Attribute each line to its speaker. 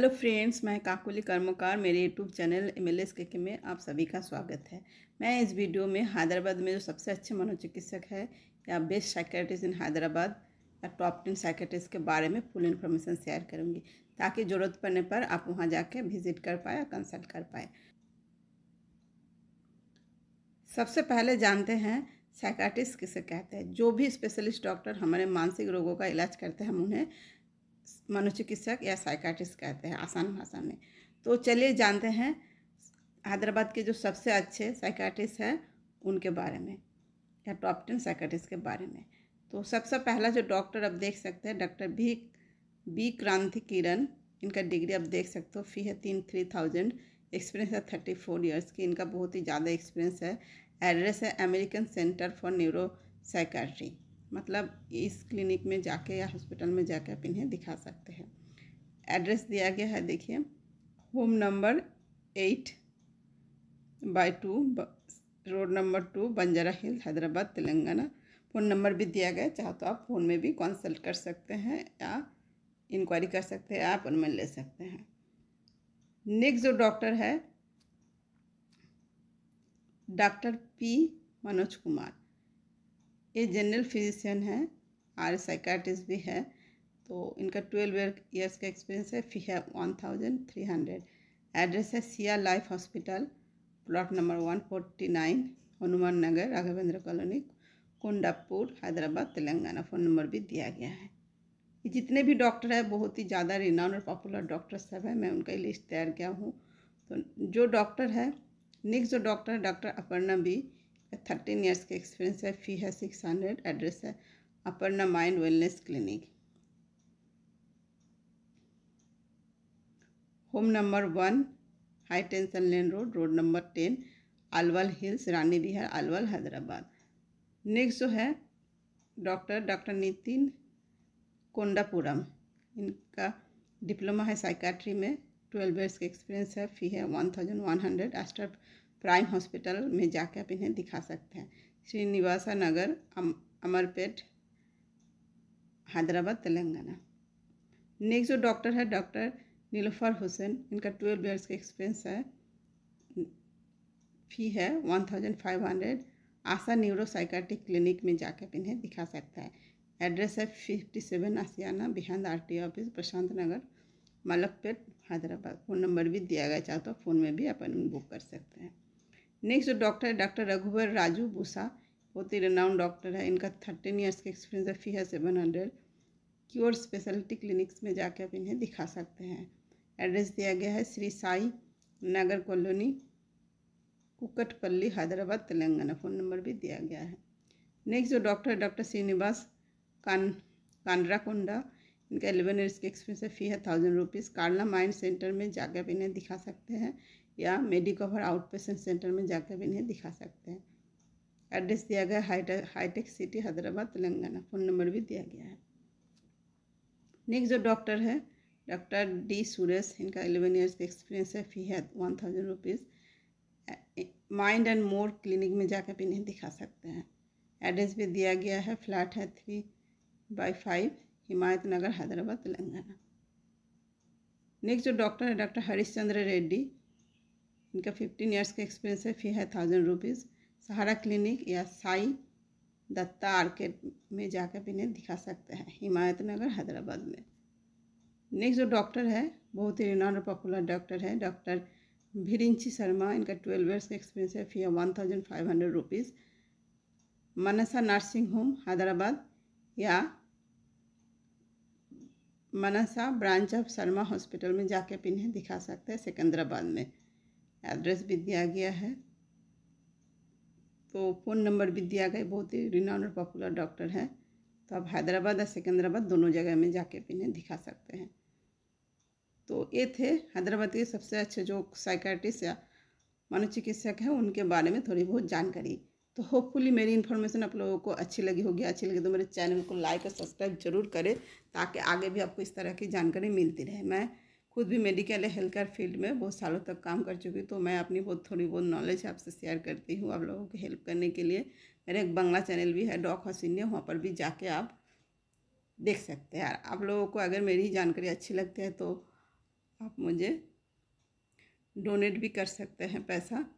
Speaker 1: hello friends मैं काकुली कर्मकार मेरे यूट्यूब चैनल एम एल के में आप सभी का स्वागत है मैं इस वीडियो में हैदराबाद में जो सबसे अच्छे मनोचिकित्सक है या बेस्ट साइकेट्रिस्ट इन हैदराबाद या टॉप टेन साइकेट्रिस्ट के बारे में फुल इन्फॉर्मेशन शेयर करूँगी ताकि ज़रूरत पड़ने पर आप वहाँ जाके विजिट कर पाए कंसल्ट कर पाए सबसे पहले जानते हैं साइकाटिस्ट किसे कहते हैं जो भी स्पेशलिस्ट डॉक्टर हमारे मानसिक रोगों का इलाज करते हैं हम उन्हें मनोचिकित्सक या साइकाट्रिस्ट कहते हैं आसान भाषा में तो चलिए जानते हैं हैदराबाद के जो सबसे अच्छे साइकाट्रिस्ट हैं उनके बारे में या टॉप टेन साइकाटिस्ट के बारे में तो सबसे पहला जो डॉक्टर आप देख सकते हैं डॉक्टर भी बी क्रांति किरण इनका डिग्री आप देख सकते हो फी है तीन थ्री थाउजेंड एक्सपीरियंस है थर्टी फोर ईयर्स की इनका बहुत ही ज़्यादा एक्सपीरियंस है एड्रेस है American centre for neuropsychiatry मतलब इस क्लिनिक में जाके या हॉस्पिटल में जाके आप इन्हें दिखा सकते हैं एड्रेस दिया गया है देखिए home number eight by two road number two Banjara hill Hyderabad Telangana phone number भी दिया गया चाहो तो आप फ़ोन में भी कंसल्ट कर सकते हैं या इंक्वायरी कर सकते हैं आप उनमें ले सकते हैं नेक्स्ट जो डॉक्टर है डॉक्टर पी मनोज कुमार ये जनरल फिजिशियन है और साइकाटिस्ट भी है तो इनका ट्वेल्व ईयर्स का एक्सपीरियंस है फी है one thousand three hundred address है सिया life hospital plot number one forty nine Hanuman Nagar Raghavendra colony Kundapur Hyderabad Telangana phone number भी दिया गया है ये जितने भी डॉक्टर है बहुत ही ज़्यादा रिनाउन और पॉपुलर डॉक्टर सब है मैं उनका ही लिस्ट तैयार किया हूँ तो जो डॉक्टर है नेक्स्ट जो डॉक्टर है doctor Aparna B thirteen years के एक्सपीरियंस है फ़ी है सिक्स हंड्रेड एड्रेस है Aparna mind wellness clinic home number one high tension lane road road number ten Alwal hills Rani Bihar Alwal Hyderabad next जो है डॉक्टर डॉक्टर नितिन कोंडापुरम इनका डिप्लोमा है साइकाट्री में ट्वेल्व ईयर्स का एक्सपीरियंस है फ़ी है one thousand one hundred Aster Prime hospital में जाकर आप इन्हें दिखा सकते हैं श्रीनिवासा नगर अम, अमरपेट हैदराबाद तेलंगाना नेक्स्ट जो डॉक्टर है डॉक्टर नीलोफर हुसैन इनका ट्वेल्व ईयर्स का एक्सपीरियंस है फी है one thousand five hundred Asha neuropsychiatric clinic में जाकर इन्हें दिखा सकता है एड्रेस है फिफ्टी सेवन आसियाना बिहान R T office Prashant Nagar Malakpet Hyderabad phone number भी दिया गया चाहो तो फ़ोन में भी अपॉइंटमेंट बुक कर सकते हैं नेक्स्ट जो डॉक्टर है डॉक्टर रघुवर राजू बूसा बहुत ही रनाउंड डॉक्टर है इनका थर्टीन ईयर्स का एक्सपीरियंस है फी है seven hundred Cure specialty clinics में जाके आप इन्हें दिखा सकते हैं एड्रेस दिया गया है Shri Sai Nagar colony Kukatpally Hyderabad Telangana phone number भी दिया गया है नेक्स्ट जो डॉक्टर है डॉक्टर श्रीनिवास कान कानरा कोंडा इनका एलेवन ईयर्स का एक्सपीरियंस है फ़ी है thousand rupees Karla mind centre में जाकर आप इन्हें दिखा सकते हैं या मेडिकोवर आउट पेशेंट सेंटर में जाकर भी इन्हें दिखा सकते हैं एड्रेस दिया गया hitech hitech city Hyderabad Telangana phone number भी दिया गया है नेक्स्ट जो डॉक्टर है डॉक्टर डी सुरेश इनका एलेवन ईयर्स का एक्सपीरियंस है फी है one thousand rupees mind and more clinic में जाकर भी इन्हें दिखा सकते हैं एड्रेस भी दिया गया है फ्लैट है three by five Himayat Nagar Hyderabad Telangana next जो डॉक्टर है डॉक्टर हरिश्चंद्र रेड्डी इनका फिफ्टीन ईयर्स का एक्सपीरियंस है फी है थाउजेंड रुपीज़ सहारा क्लिनिक या साई दत्ता आर्केट में जाकर भी इन्हें दिखा सकते हैं हिमायत नगर हैदराबाद में नेक्स्ट जो डॉक्टर है बहुत ही रिनॉन और पॉपुलर डॉक्टर है डॉक्टर भिरिंची शर्मा इनका ट्वेल्व ईयर्स का एक्सपीरियंस है फी है one thousand five hundred rupees Manasa nursing home Hyderabad या Manasa branch of Sharma hospital में जाके भी इन्हें दिखा सकते हैं सिकंदराबाद में एड्रेस भी दिया गया है तो फ़ोन नंबर भी दिया गया बहुत ही रिनाउन और पॉपुलर डॉक्टर है तो आप हैदराबाद और सिकंदराबाद दोनों जगह में जाके भी इन्हें दिखा सकते हैं तो ये थे हैदराबाद के सबसे अच्छे जो साइकाटिस्ट या मनोचिकित्सक हैं उनके बारे में थोड़ी बहुत जानकारी तो होपफुली मेरी इन्फॉर्मेशन आप लोगों को अच्छी लगी होगी अच्छी लगी तो मेरे चैनल को लाइक और सब्सक्राइब जरूर करें ताकि आगे भी आपको इस तरह की जानकारी मिलती रहे मैं खुद भी मेडिकल या हेल्थ केयर फील्ड में बहुत सालों तक काम कर चुकी हूँ तो मैं अपनी बहुत थोड़ी बहुत नॉलेज आपसे शेयर करती हूँ आप लोगों को हेल्प करने के लिए मेरा एक बंगला चैनल भी है डॉक हसीनिया वहाँ पर भी जाके आप देख सकते हैं आप लोगों को अगर मेरी जानकारी अच्छी लगती है तो आप मुझे डोनेट भी कर सकते हैं पैसा